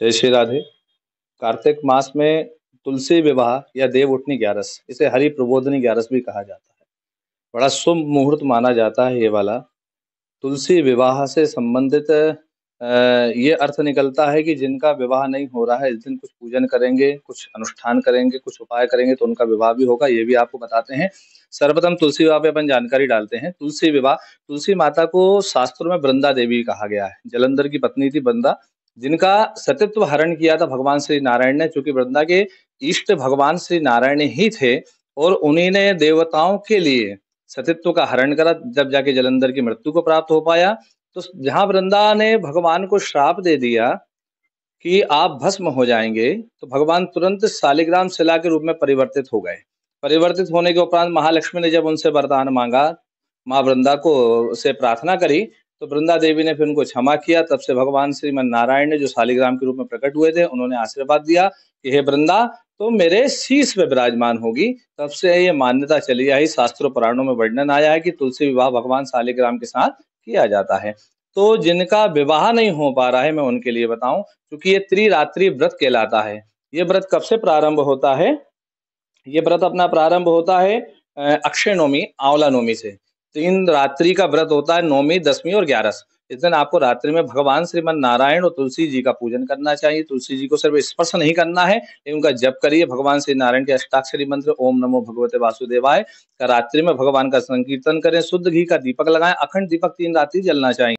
जय श्री राधे कार्तिक मास में तुलसी विवाह या देव उठनी ग्यारस इसे हरि प्रबोधनी ग्यारस भी कहा जाता है बड़ा शुभ मुहूर्त माना जाता है ये वाला तुलसी विवाह से संबंधित ये अर्थ निकलता है कि जिनका विवाह नहीं हो रहा है इस दिन कुछ पूजन करेंगे कुछ अनुष्ठान करेंगे कुछ उपाय करेंगे तो उनका विवाह भी होगा ये भी आपको बताते हैं सर्वप्रथम तुलसी विवाह पे अपन जानकारी डालते हैं तुलसी विवाह तुलसी माता को शास्त्रों में वृंदा देवी कहा गया है जलंधर की पत्नी थी वृंदा जिनका सतित्व हरण किया था भगवान श्री नारायण ने चूंकि वृंदा के इष्ट भगवान श्री नारायण ही थे और उन्हीं ने देवताओं के लिए सतित्व का हरण करा जब जाके जलंधर की मृत्यु को प्राप्त हो पाया तो जहां वृंदा ने भगवान को श्राप दे दिया कि आप भस्म हो जाएंगे तो भगवान तुरंत शालिग्राम शिला के रूप में परिवर्तित हो गए परिवर्तित होने के उपरांत महालक्ष्मी ने जब उनसे वरदान मांगा माँ वृंदा को से प्रार्थना करी तो वृंदा देवी ने फिर उनको क्षमा किया तब से भगवान श्रीमन नारायण ने जो शालिग्राम के रूप में प्रकट हुए थे उन्होंने आशीर्वाद दिया कि हे वृंदा तो मेरे शीश पे विराजमान होगी तब से ये मान्यता चली आई शास्त्रों पुराणों में वर्णन आया है कि तुलसी विवाह भगवान शालिग्राम के साथ किया जाता है तो जिनका विवाह नहीं हो पा रहा है मैं उनके लिए बताऊं क्योंकि ये त्रिरात्रि व्रत कहलाता है ये व्रत कब से प्रारंभ होता है ये व्रत अपना प्रारंभ होता है अक्षय नवमी आंवला नवमी से तीन रात्रि का व्रत होता है नौमी दसवीं और ग्यारह इस दिन आपको रात्रि में भगवान श्रीमन नारायण और तुलसी जी का पूजन करना चाहिए तुलसी जी को सिर्फ स्पर्श नहीं करना है उनका जप करिए भगवान श्री नारायण के अष्टाक्षरी मंत्र ओम नमो भगवते वासुदेवाय रात्रि में भगवान का संकीर्तन करें शुद्ध घी का दीपक लगाएं अखंड दीपक तीन रात्रि जलना चाहिए